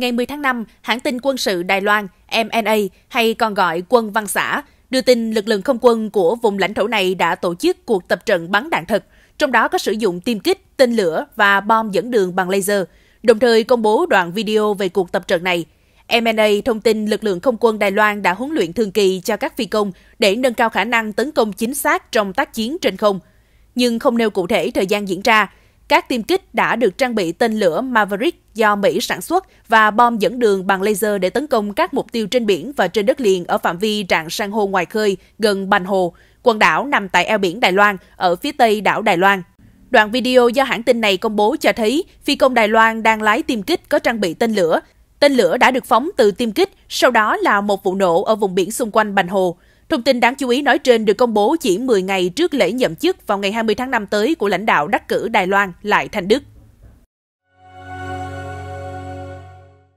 ngày 10 tháng 5, hãng tin quân sự Đài Loan MNA hay còn gọi quân văn xã đưa tin lực lượng không quân của vùng lãnh thổ này đã tổ chức cuộc tập trận bắn đạn thật, trong đó có sử dụng tiêm kích, tên lửa và bom dẫn đường bằng laser, đồng thời công bố đoạn video về cuộc tập trận này. MNA thông tin lực lượng không quân Đài Loan đã huấn luyện thường kỳ cho các phi công để nâng cao khả năng tấn công chính xác trong tác chiến trên không, nhưng không nêu cụ thể thời gian diễn ra. Các tiêm kích đã được trang bị tên lửa Maverick do Mỹ sản xuất và bom dẫn đường bằng laser để tấn công các mục tiêu trên biển và trên đất liền ở phạm vi trạng san hô ngoài khơi gần Bành Hồ, quần đảo nằm tại eo biển Đài Loan, ở phía tây đảo Đài Loan. Đoạn video do hãng tin này công bố cho thấy phi công Đài Loan đang lái tiêm kích có trang bị tên lửa. Tên lửa đã được phóng từ tiêm kích, sau đó là một vụ nổ ở vùng biển xung quanh Bành Hồ. Thông tin đáng chú ý nói trên được công bố chỉ 10 ngày trước lễ nhậm chức vào ngày 20 tháng 5 tới của lãnh đạo đắc cử Đài Loan lại Thành Đức.